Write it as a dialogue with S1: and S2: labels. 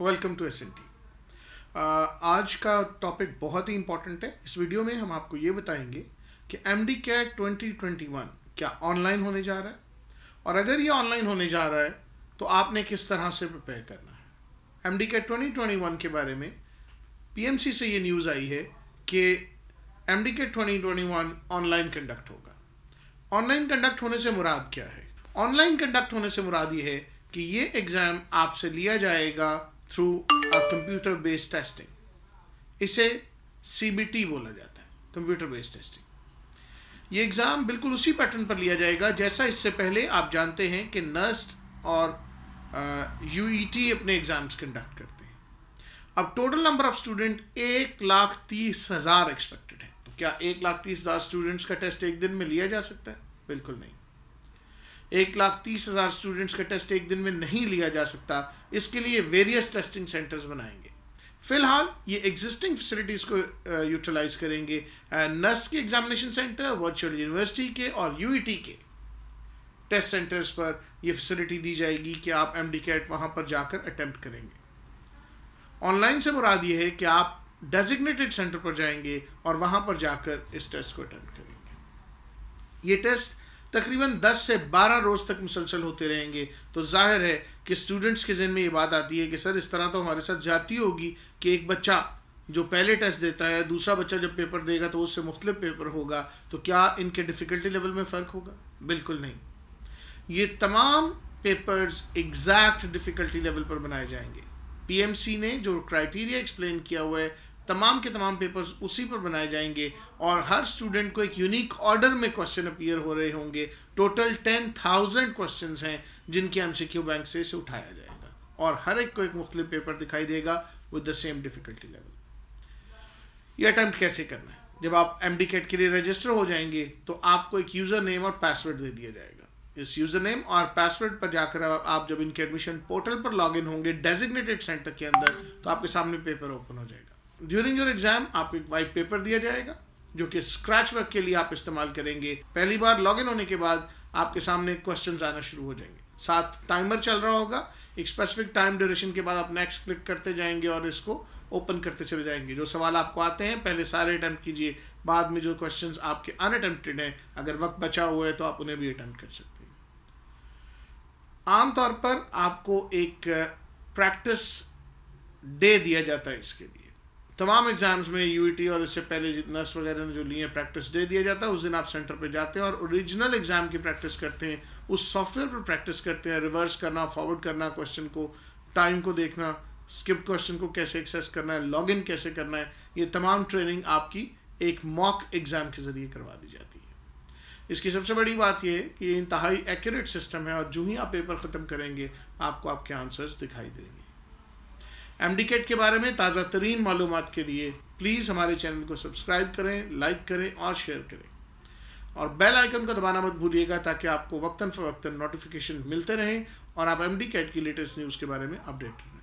S1: Welcome to S N T आज का topic बहुत ही इंपॉर्टेंट है इस वीडियो में हम आपको ये बताएंगे कि M D CAT twenty twenty one क्या ऑनलाइन होने जा रहा है और अगर ये ऑनलाइन होने जा रहा है तो आपने किस तरह से प्रिपेयर करना है M D CAT twenty twenty one के बारे में पी एम सी से ये न्यूज़ आई है कि M D CAT twenty twenty one online conduct होगा ऑनलाइन कंडक्ट होने से मुराद क्या है ऑनलाइन कंडक्ट होने से मुराद ये है कि ये एग्ज़ाम आपसे लिया जाएगा through a computer based testing. इसे CBT बोला जाता है कंप्यूटर बेस्ड टेस्टिंग ये एग्ज़ाम बिल्कुल उसी पैटर्न पर लिया जाएगा जैसा इससे पहले आप जानते हैं कि नर्स्ट और यू e अपने एग्ज़ाम्स कंडक्ट करते हैं अब टोटल नंबर ऑफ स्टूडेंट एक लाख तीस हज़ार एक्सपेक्टेड है तो क्या एक लाख तीस हज़ार स्टूडेंट्स का टेस्ट एक दिन में लिया जा सकता है बिल्कुल नहीं एक लाख तीस हज़ार स्टूडेंट्स का टेस्ट एक दिन में नहीं लिया जा सकता इसके लिए वेरियस टेस्टिंग सेंटर्स बनाएंगे फिलहाल ये एग्जिस्टिंग फैसिलिटीज़ को यूटिलाइज करेंगे नर्स के एग्जामिनेशन सेंटर वर्चुअल यूनिवर्सिटी के और यू e के टेस्ट सेंटर्स पर ये फैसिलिटी दी जाएगी कि आप एम डी कैट वहाँ पर जाकर अटैम्प्ट करेंगे ऑनलाइन से मुराद ये है कि आप डेजिग्नेटेड सेंटर पर जाएंगे और वहाँ पर जाकर इस टेस्ट को अटैम्प्ट करेंगे ये टेस्ट तकरीबन 10 से 12 रोज़ तक मुसलसल होते रहेंगे तो जाहिर है कि स्टूडेंट्स के जहन में ये बात आती है कि सर इस तरह तो हमारे साथ जाती होगी कि एक बच्चा जो पहले टेस्ट देता है दूसरा बच्चा जब पेपर देगा तो उससे मुख्तलिफ पेपर होगा तो क्या इनके डिफ़िकल्टी लेवल में फ़र्क होगा बिल्कुल नहीं ये तमाम पेपर्स एग्जैक्ट डिफ़िकल्टी लेवल पर बनाए जाएंगे पीएमसी ने जो क्राइटेरिया एक्सप्लेन किया हुआ है तमाम के तमाम पेपर्स उसी पर बनाए जाएंगे और हर स्टूडेंट को एक यूनिक ऑर्डर में क्वेश्चन अपीयर हो रहे होंगे टोटल टेन थाउजेंड क्वेश्चन हैं जिनके एम सी क्यू बैंक से इसे उठाया जाएगा और हर एक को एक मुख्त पेपर दिखाई देगा with the same difficulty level ये अटैम्प्ट कैसे करना है जब आप एम डी कैट के लिए रजिस्टर हो जाएंगे तो आपको एक यूज़र नेम और पासवर्ड दे दिया जाएगा इस यूज़र नेम और पासवर्ड पर जाकर आप जब इनके एडमिशन पोर्टल पर इन होंगे डेजिग्नेटेड सेंटर के अंदर तो आपके सामने पेपर ओपन हो जाएगा ड्यूरिंग योर एग्जाम आपको एक वाइट पेपर दिया जाएगा जो कि स्क्रैच वर्क के लिए आप इस्तेमाल करेंगे पहली बार लॉग इन होने के बाद आपके सामने क्वेश्चन आना शुरू हो जाएंगे साथ टाइमर चल रहा होगा एक स्पेसिफिक टाइम ड्यूरेशन के बाद आप नेक्स्ट क्लिक करते जाएंगे और इसको ओपन करते चले जाएंगे जो सवाल आपको आते हैं पहले सारे अटैम्प्ट कीजिए बाद में जो क्वेश्चन आपके अनअटैम्प्टेड हैं अगर वक्त बचा हुआ है तो आप उन्हें भी अटैम्प्ट कर सकते हैं आमतौर पर आपको एक प्रैक्टिस uh, डे दिया जाता है इसके लिए तमाम एग्ज़ाम्स में यू e और इससे पहले नर्स वगैरह ने जो लिए प्रैक्टिस दे दिया जाता है उस दिन आप सेंटर पर जाते हैं और ओरिजिनल एग्ज़ाम की प्रैक्टिस करते हैं उस सॉफ्टवेयर पर प्रैक्टिस करते हैं रिवर्स करना फॉरवर्ड करना क्वेश्चन को टाइम को देखना स्किप क्वेश्चन को कैसे एक्सेस करना है लॉगिन कैसे करना है ये तमाम ट्रेनिंग आपकी एक मॉक एग्ज़ाम के ज़रिए करवा दी जाती है इसकी सबसे बड़ी बात यह है कि ये इंतहाई एक्यूरेट सिस्टम है और जो ही आप पेपर ख़त्म करेंगे आपको आपके आंसर्स दिखाई देंगे एम के बारे में ताज़ा तरीन मालूम के लिए प्लीज़ हमारे चैनल को सब्सक्राइब करें लाइक करें और शेयर करें और बेल आइकन का दबाना मत भूलिएगा ताकि आपको वक्ता फ़वक्ता नोटिफिकेशन मिलते रहें और आप एम डी की लेटेस्ट न्यूज़ के बारे में अपडेट रहें